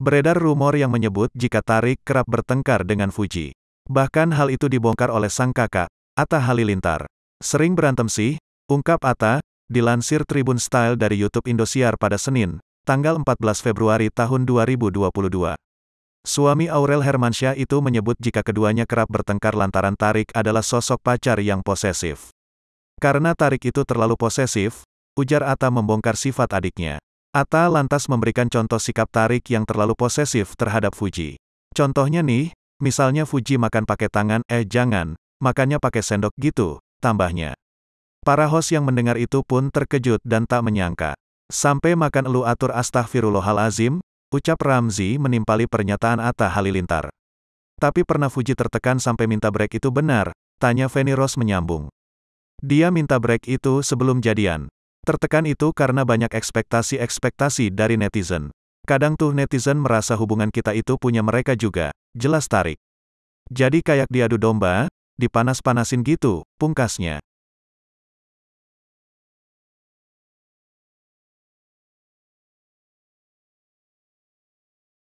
Beredar rumor yang menyebut jika Tarik kerap bertengkar dengan Fuji. Bahkan hal itu dibongkar oleh sang kakak, Atta Halilintar. Sering berantem sih, ungkap Atta, dilansir Tribun Style dari YouTube Indosiar pada Senin, tanggal 14 Februari tahun 2022. Suami Aurel Hermansyah itu menyebut jika keduanya kerap bertengkar lantaran Tarik adalah sosok pacar yang posesif. Karena Tarik itu terlalu posesif, ujar Atta membongkar sifat adiknya. Ata lantas memberikan contoh sikap tarik yang terlalu posesif terhadap Fuji. Contohnya nih, misalnya Fuji makan pakai tangan, eh jangan, makannya pakai sendok gitu, tambahnya. Para host yang mendengar itu pun terkejut dan tak menyangka. Sampai makan elu atur astaghfirullahalazim, ucap Ramzi menimpali pernyataan Atta Halilintar. Tapi pernah Fuji tertekan sampai minta break itu benar, tanya Feni Rose menyambung. Dia minta break itu sebelum jadian, Tertekan itu karena banyak ekspektasi-ekspektasi dari netizen. Kadang tuh netizen merasa hubungan kita itu punya mereka juga, jelas tarik. Jadi kayak diadu domba, dipanas-panasin gitu, pungkasnya.